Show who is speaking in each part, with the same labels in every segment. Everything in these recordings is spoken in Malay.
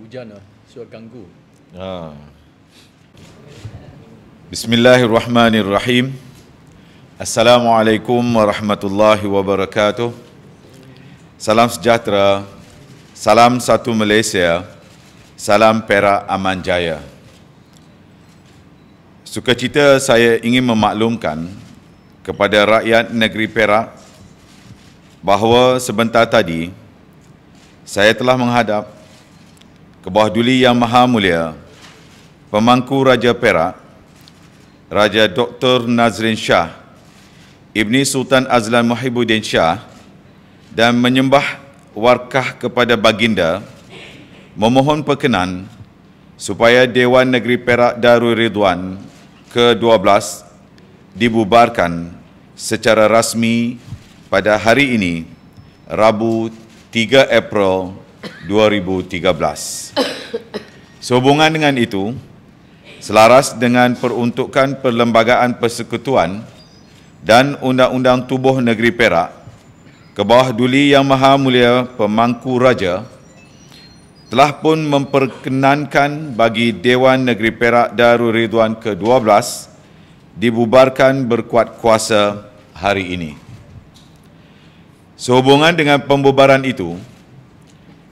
Speaker 1: hujan lah. Suat ganggu. Ha. Bismillahirrahmanirrahim. Assalamualaikum warahmatullahi wabarakatuh. Salam sejahtera. Salam satu Malaysia. Salam Perak Aman Jaya. Sukacita saya ingin memaklumkan kepada rakyat negeri Perak bahawa sebentar tadi saya telah menghadap Kebahduli Yang Maha Mulia, Pemangku Raja Perak, Raja Dr. Nazrin Shah, Ibni Sultan Azlan Muhyibuddin Shah dan menyembah warkah kepada baginda memohon perkenan supaya Dewan Negeri Perak Darul Ridwan ke-12 dibubarkan secara rasmi pada hari ini Rabu 3 April 2019. 2013. Sehubungan dengan itu, selaras dengan peruntukan Perlembagaan Persekutuan dan Undang-Undang Tubuh Negeri Perak, kebawah duli Yang Maha Mulia Pemangku Raja, telah pun memperkenankan bagi Dewan Negeri Perak Darul Ridwan ke-12 dibubarkan berkuat kuasa hari ini. Sehubungan dengan pembubaran itu,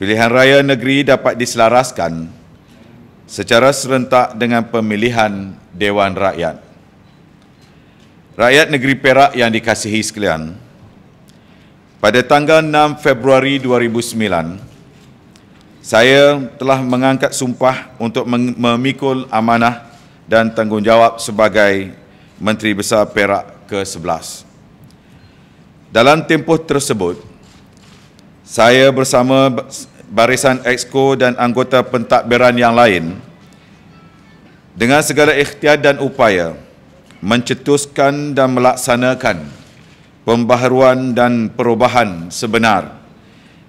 Speaker 1: pilihan raya negeri dapat diselaraskan secara serentak dengan pemilihan Dewan Rakyat. Rakyat Negeri Perak yang dikasihi sekalian, pada tanggal 6 Februari 2009, saya telah mengangkat sumpah untuk memikul amanah dan tanggungjawab sebagai Menteri Besar Perak ke-11. Dalam tempoh tersebut, saya bersama barisan exco dan anggota pentadbiran yang lain dengan segala ikhtiar dan upaya mencetuskan dan melaksanakan pembaharuan dan perubahan sebenar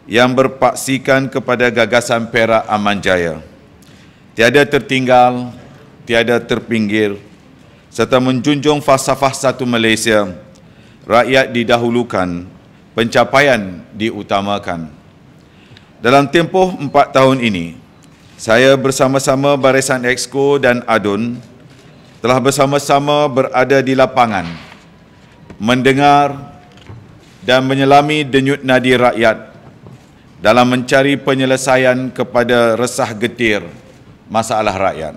Speaker 1: yang berpaksikan kepada gagasan Perak Aman Jaya. Tiada tertinggal, tiada terpinggir serta menjunjung falsafah satu Malaysia, rakyat didahulukan, pencapaian diutamakan. Dalam tempoh empat tahun ini, saya bersama-sama Barisan Exco dan ADUN telah bersama-sama berada di lapangan, mendengar dan menyelami denyut nadi rakyat dalam mencari penyelesaian kepada resah getir masalah rakyat.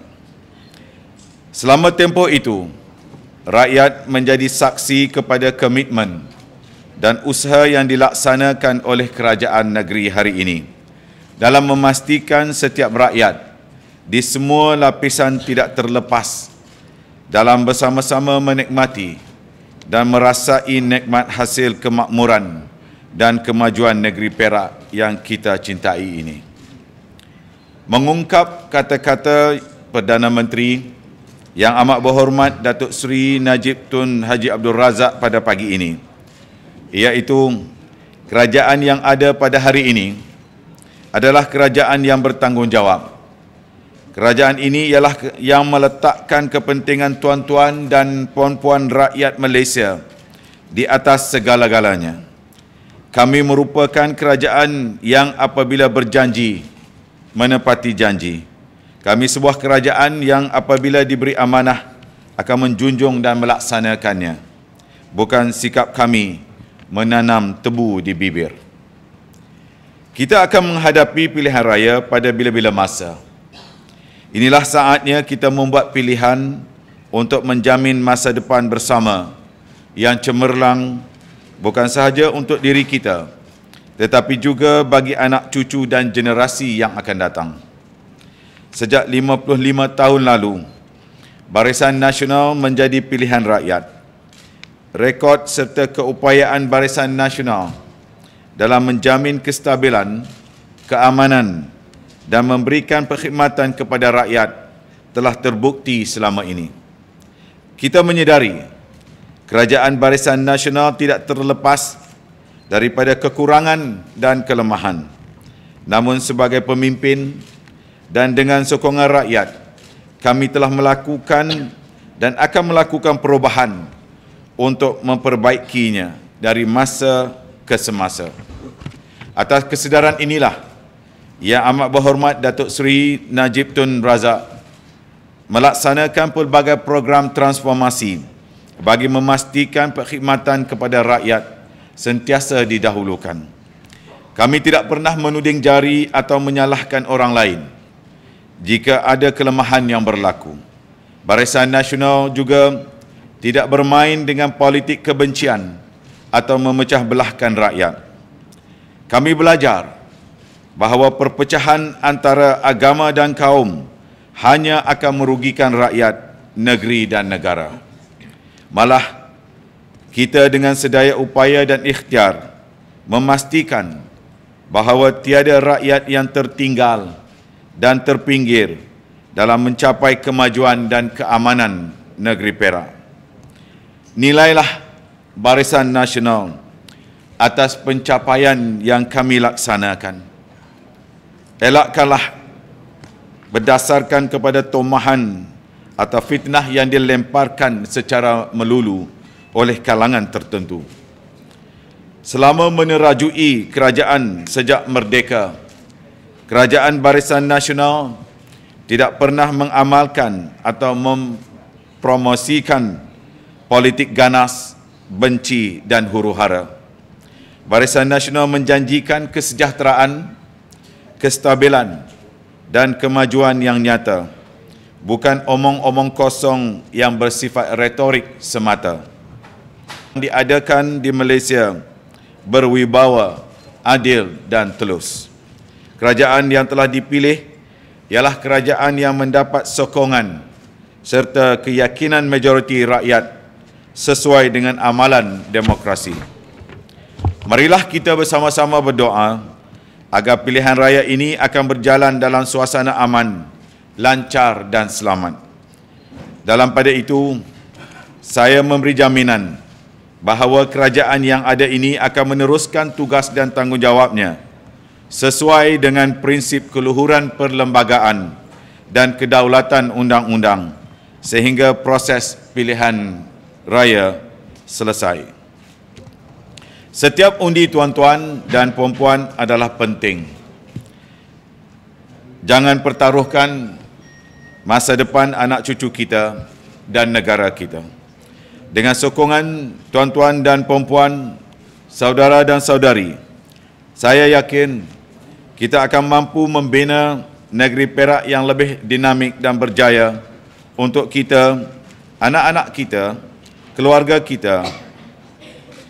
Speaker 1: Selama tempoh itu, rakyat menjadi saksi kepada komitmen dan usaha yang dilaksanakan oleh kerajaan negeri hari ini dalam memastikan setiap rakyat di semua lapisan tidak terlepas dalam bersama-sama menikmati dan merasai nikmat hasil kemakmuran dan kemajuan negeri Perak yang kita cintai ini. Mengungkap kata-kata Perdana Menteri yang amat berhormat Datuk Seri Najib Tun Haji Abdul Razak pada pagi ini iaitu kerajaan yang ada pada hari ini adalah kerajaan yang bertanggungjawab. Kerajaan ini ialah yang meletakkan kepentingan tuan-tuan dan puan-puan rakyat Malaysia di atas segala-galanya. Kami merupakan kerajaan yang apabila berjanji menepati janji. Kami sebuah kerajaan yang apabila diberi amanah akan menjunjung dan melaksanakannya. Bukan sikap kami menanam tebu di bibir kita akan menghadapi pilihan raya pada bila-bila masa. Inilah saatnya kita membuat pilihan untuk menjamin masa depan bersama yang cemerlang bukan sahaja untuk diri kita tetapi juga bagi anak cucu dan generasi yang akan datang. Sejak 55 tahun lalu, Barisan Nasional menjadi pilihan rakyat. Rekod serta keupayaan Barisan Nasional – dalam menjamin kestabilan, keamanan dan memberikan perkhidmatan kepada rakyat telah terbukti selama ini. Kita menyedari Kerajaan Barisan Nasional tidak terlepas daripada kekurangan dan kelemahan. Namun sebagai pemimpin dan dengan sokongan rakyat, kami telah melakukan dan akan melakukan perubahan untuk memperbaikinya dari masa kesemasa. Atas kesedaran inilah yang amat berhormat Datuk Seri Najib Tun Razak melaksanakan pelbagai program transformasi bagi memastikan perkhidmatan kepada rakyat sentiasa didahulukan. Kami tidak pernah menuding jari atau menyalahkan orang lain jika ada kelemahan yang berlaku. Barisan Nasional juga tidak bermain dengan politik kebencian atau memecah belahkan rakyat. Kami belajar bahawa perpecahan antara agama dan kaum hanya akan merugikan rakyat, negeri dan negara. Malah, kita dengan sedaya upaya dan ikhtiar memastikan bahawa tiada rakyat yang tertinggal dan terpinggir dalam mencapai kemajuan dan keamanan negeri Perak. Nilailah Barisan Nasional atas pencapaian yang kami laksanakan. Elakkanlah berdasarkan kepada tomahan atau fitnah yang dilemparkan secara melulu oleh kalangan tertentu. Selama menerajui kerajaan sejak merdeka, Kerajaan Barisan Nasional tidak pernah mengamalkan atau mempromosikan politik ganas, benci dan huru-hara. Barisan Nasional menjanjikan kesejahteraan, kestabilan dan kemajuan yang nyata, bukan omong-omong kosong yang bersifat retorik semata. Diadakan di Malaysia berwibawa, adil dan telus. Kerajaan yang telah dipilih ialah kerajaan yang mendapat sokongan serta keyakinan majoriti rakyat sesuai dengan amalan demokrasi. Marilah kita bersama-sama berdoa agar pilihan raya ini akan berjalan dalam suasana aman, lancar dan selamat. Dalam pada itu, saya memberi jaminan bahawa kerajaan yang ada ini akan meneruskan tugas dan tanggungjawabnya sesuai dengan prinsip keluhuran perlembagaan dan kedaulatan undang-undang sehingga proses pilihan raya selesai. Setiap undi tuan-tuan dan puan-puan adalah penting. Jangan pertaruhkan masa depan anak cucu kita dan negara kita. Dengan sokongan tuan-tuan dan puan-puan, saudara dan saudari, saya yakin kita akan mampu membina negeri Perak yang lebih dinamik dan berjaya untuk kita, anak-anak kita, keluarga kita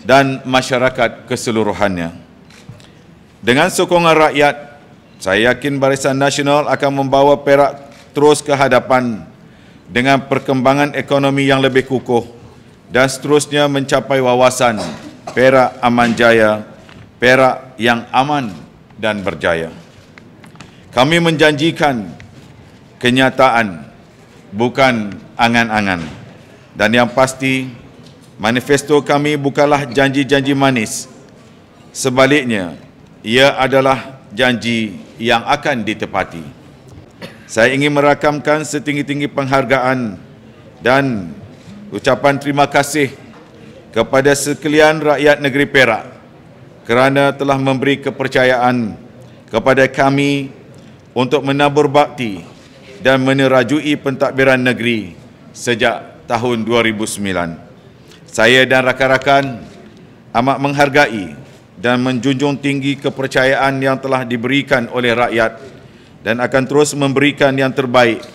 Speaker 1: dan masyarakat keseluruhannya. Dengan sokongan rakyat, saya yakin Barisan Nasional akan membawa Perak terus ke hadapan dengan perkembangan ekonomi yang lebih kukuh dan seterusnya mencapai wawasan Perak aman jaya, Perak yang aman dan berjaya. Kami menjanjikan kenyataan bukan angan-angan dan yang pasti Manifesto kami bukanlah janji-janji manis. Sebaliknya, ia adalah janji yang akan ditepati. Saya ingin merakamkan setinggi-tinggi penghargaan dan ucapan terima kasih kepada sekalian rakyat negeri Perak kerana telah memberi kepercayaan kepada kami untuk menabur bakti dan menerajui pentadbiran negeri sejak tahun 2009. Saya dan rakan-rakan amat menghargai dan menjunjung tinggi kepercayaan yang telah diberikan oleh rakyat dan akan terus memberikan yang terbaik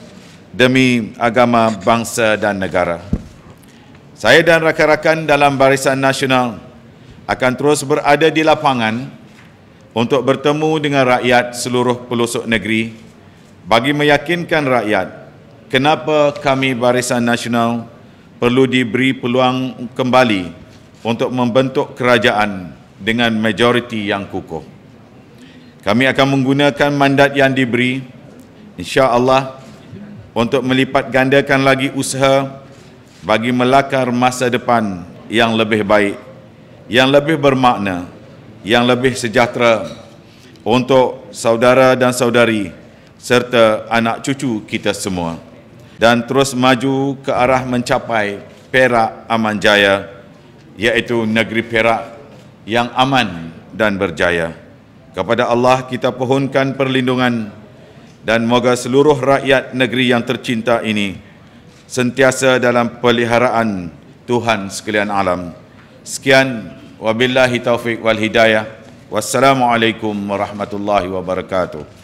Speaker 1: demi agama, bangsa dan negara. Saya dan rakan-rakan dalam Barisan Nasional akan terus berada di lapangan untuk bertemu dengan rakyat seluruh pelosok negeri bagi meyakinkan rakyat kenapa kami Barisan Nasional perlu diberi peluang kembali untuk membentuk kerajaan dengan majoriti yang kukuh. Kami akan menggunakan mandat yang diberi insya-Allah untuk melipat gandakan lagi usaha bagi melakar masa depan yang lebih baik, yang lebih bermakna, yang lebih sejahtera untuk saudara dan saudari serta anak cucu kita semua dan terus maju ke arah mencapai Perak Aman Jaya iaitu negeri Perak yang aman dan berjaya. Kepada Allah kita pohonkan perlindungan dan moga seluruh rakyat negeri yang tercinta ini sentiasa dalam peliharaan Tuhan sekalian alam. Sekian wabillahi taufik wal hidayah. Wassalamualaikum warahmatullahi wabarakatuh.